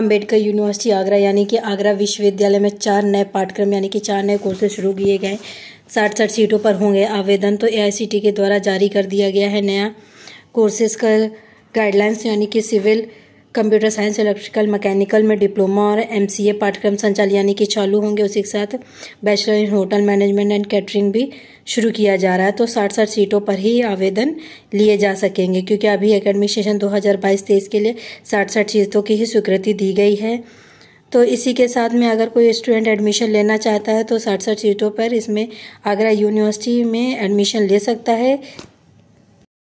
Ambedkar university Agra यानी कि आगरा विश्वविद्यालय में चार नए पाठ्यक्रम यानी कि चार नए कोर्सेज शुरू किए गए साठ साठ सीटों पर होंगे आवेदन तो एआईसीटी के द्वारा जारी कर दिया गया है नया कोर्सेज का गाइडलाइंस यानी कि civil computer science electrical mechanical में डिप्लोमा और एमसीए पाठ्यक्रम संचालित यानी कि चालू होंगे उसी के साथ bachelor in hotel management and catering भी शुरू किया जा रहा है तो साठ साठ सीटों पर ही आवेदन लिए जा सकेंगे क्योंकि अभी एकेडमिक सेशन दो हज़ार बाईस तेईस के लिए साठ साठ सीटों की ही स्वीकृति दी गई है तो इसी के साथ में अगर कोई स्टूडेंट एडमिशन लेना चाहता है तो साठ साठ सीटों पर इसमें आगरा यूनिवर्सिटी में एडमिशन ले सकता है